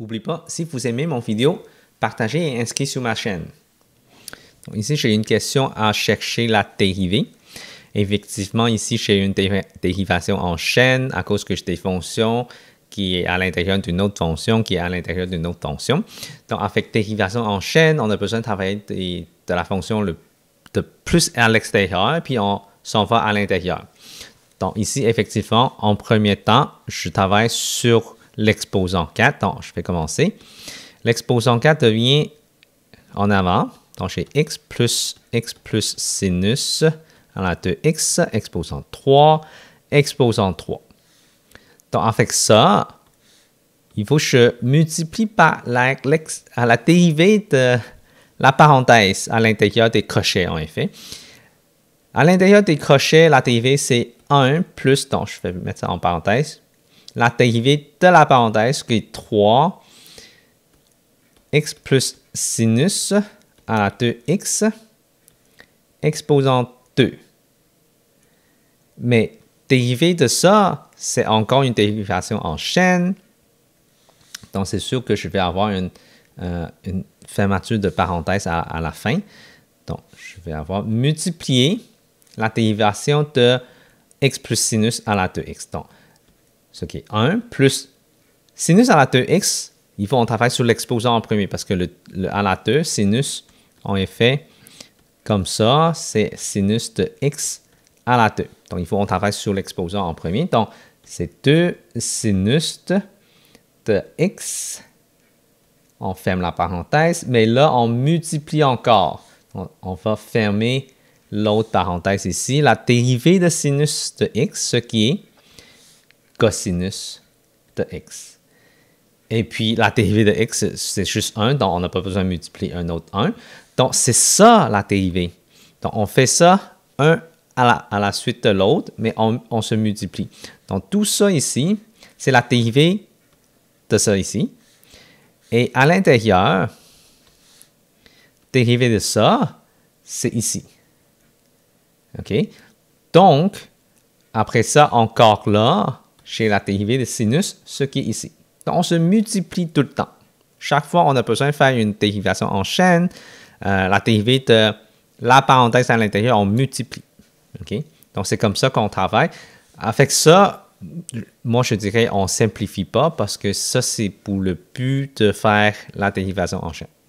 N'oublie pas, si vous aimez mon vidéo, partagez et inscrivez sur ma chaîne. ici, j'ai une question à chercher la dérivée. Effectivement, ici, j'ai une dérivation en chaîne à cause que j'ai des fonctions qui est à l'intérieur d'une autre fonction qui est à l'intérieur d'une autre fonction. Donc, avec dérivation en chaîne, on a besoin de travailler de, la fonction le, de plus à l'extérieur, puis on s'en va à l'intérieur. Donc, ici, effectivement, en premier temps, je travaille sur l'exposant 4. Donc, je vais commencer. L'exposant 4 devient en avant. Donc, j'ai x plus x plus sinus à la 2x, exposant 3, exposant 3. Donc, avec ça, il faut que je multiplie par la, à la dérivée de la parenthèse à l'intérieur des crochets, en effet. À l'intérieur des crochets, la dérivée, c'est 1 plus, donc je vais mettre ça en parenthèse, la dérivée de la parenthèse qui est 3 x plus sinus à la 2x exposant 2. Mais dérivée de ça, c'est encore une dérivation en chaîne. Donc, c'est sûr que je vais avoir une, euh, fermeture de parenthèse à, la fin. Donc, je vais avoir multiplié la dérivation de x plus sinus à la 2x ce qui est 1, plus sinus à la 2x, e il faut on travaille sur l'exposant en premier parce que le, à la 2, e, sinus, en effet, comme ça, c'est sinus de x à la 2. E. Donc, il faut on travaille sur l'exposant en premier. Donc, c'est 2 sinus de, x. On ferme la parenthèse, mais là, on multiplie encore. on va fermer l'autre parenthèse ici. La dérivée de sinus de x, ce qui est cosinus de x. Et puis la dérivée de x, c'est juste 1, donc on n'a pas besoin de multiplier un autre 1. Donc c'est ça la dérivée. Donc on fait ça un à la, à la suite de l'autre, mais on, on, se multiplie. Donc tout ça ici, c'est la dérivée de ça ici. Et à l'intérieur, dérivée de ça, c'est ici. OK? Donc, après ça, encore là, chez la dérivée de sinus, ce qui est ici. Donc, on se multiplie tout le temps. Chaque fois, on a besoin de faire une dérivation en chaîne. Euh, la dérivée de la parenthèse à l'intérieur, on multiplie. Donc, c'est comme ça qu'on travaille. Avec ça, moi, je dirais, on simplifie pas parce que ça, c'est pour le but de faire la dérivation en chaîne.